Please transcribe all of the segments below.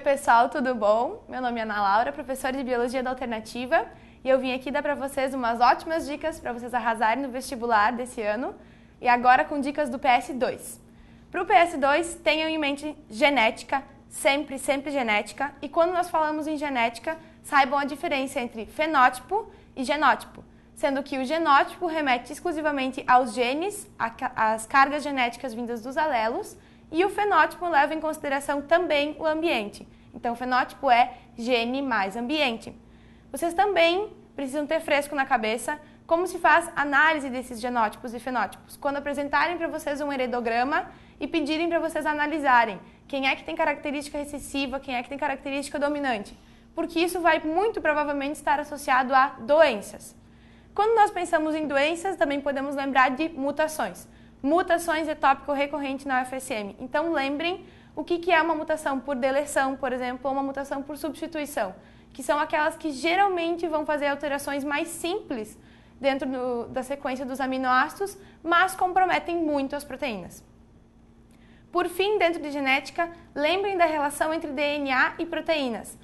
pessoal, tudo bom? Meu nome é Ana Laura, professora de Biologia da Alternativa, e eu vim aqui dar para vocês umas ótimas dicas para vocês arrasarem no vestibular desse ano, e agora com dicas do PS2. Para o PS2, tenham em mente genética, sempre, sempre genética, e quando nós falamos em genética, saibam a diferença entre fenótipo e genótipo, sendo que o genótipo remete exclusivamente aos genes, às cargas genéticas vindas dos alelos, e o fenótipo leva em consideração também o ambiente. Então, o fenótipo é gene mais ambiente. Vocês também precisam ter fresco na cabeça como se faz análise desses genótipos e fenótipos. Quando apresentarem para vocês um heredograma e pedirem para vocês analisarem quem é que tem característica recessiva, quem é que tem característica dominante, porque isso vai muito provavelmente estar associado a doenças. Quando nós pensamos em doenças, também podemos lembrar de mutações mutações é tópico recorrente na UFSM. Então lembrem o que, é uma mutação por deleção, por exemplo, ou uma mutação por substituição, que são aquelas que geralmente vão fazer alterações mais simples dentro do, da sequência dos aminoácidos, mas comprometem muito as proteínas. Por fim, dentro de genética, lembrem da relação entre DNA e proteínas.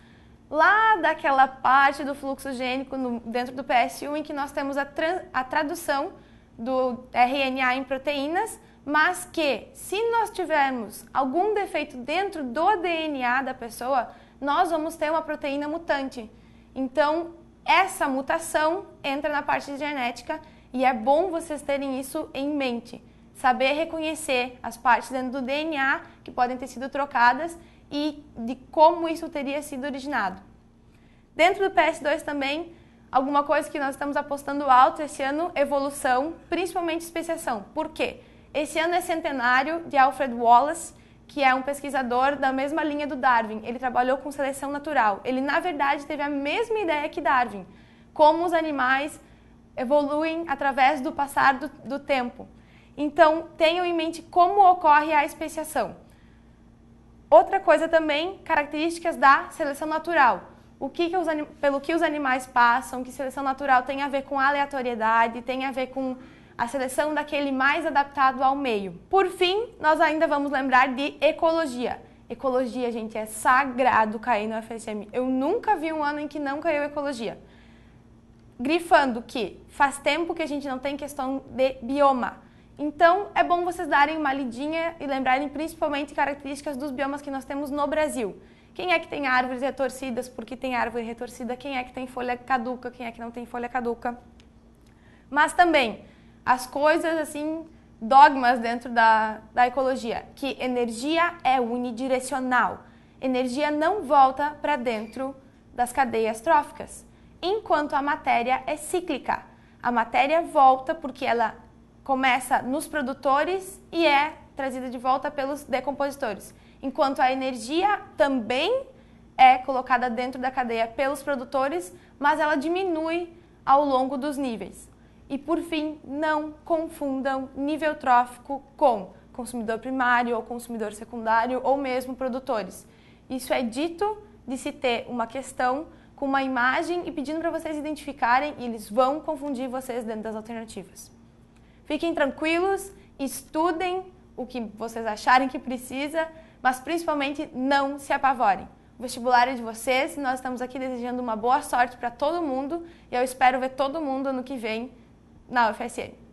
Lá daquela parte do fluxo gênico no, dentro do PS1 em que nós temos a, trans, a tradução do RNA em proteínas, mas que se nós tivermos algum defeito dentro do DNA da pessoa, nós vamos ter uma proteína mutante. Então, essa mutação entra na parte de genética e é bom vocês terem isso em mente. Saber reconhecer as partes dentro do DNA que podem ter sido trocadas e de como isso teria sido originado. Dentro do PS2 também alguma coisa que nós estamos apostando alto esse ano, evolução, principalmente especiação. Por quê? Esse ano é centenário de Alfred Wallace, que é um pesquisador da mesma linha do Darwin. Ele trabalhou com seleção natural. Ele, na verdade, teve a mesma ideia que Darwin, como os animais evoluem através do passar do, do tempo. Então, tenham em mente como ocorre a especiação. Outra coisa também, características da seleção natural o que, que os, pelo que os animais passam, que seleção natural tem a ver com aleatoriedade, tem a ver com a seleção daquele mais adaptado ao meio. Por fim, nós ainda vamos lembrar de ecologia. Ecologia, gente, é sagrado cair no FSM. Eu nunca vi um ano em que não caiu ecologia. Grifando que faz tempo que a gente não tem questão de bioma. Então, é bom vocês darem uma lidinha e lembrarem principalmente características dos biomas que nós temos no Brasil. Quem é que tem árvores retorcidas, por que tem árvore retorcida, quem é que tem folha caduca, quem é que não tem folha caduca. Mas também as coisas assim, dogmas dentro da, da ecologia, que energia é unidirecional. Energia não volta para dentro das cadeias tróficas, enquanto a matéria é cíclica. A matéria volta porque ela começa nos produtores e é trazida de volta pelos decompositores, enquanto a energia também é colocada dentro da cadeia pelos produtores, mas ela diminui ao longo dos níveis. E por fim, não confundam nível trófico com consumidor primário ou consumidor secundário ou mesmo produtores. Isso é dito de se ter uma questão com uma imagem e pedindo para vocês identificarem, e eles vão confundir vocês dentro das alternativas. Fiquem tranquilos, estudem o que vocês acharem que precisa, mas principalmente não se apavorem. O vestibular é de vocês, nós estamos aqui desejando uma boa sorte para todo mundo e eu espero ver todo mundo ano que vem na UFSM.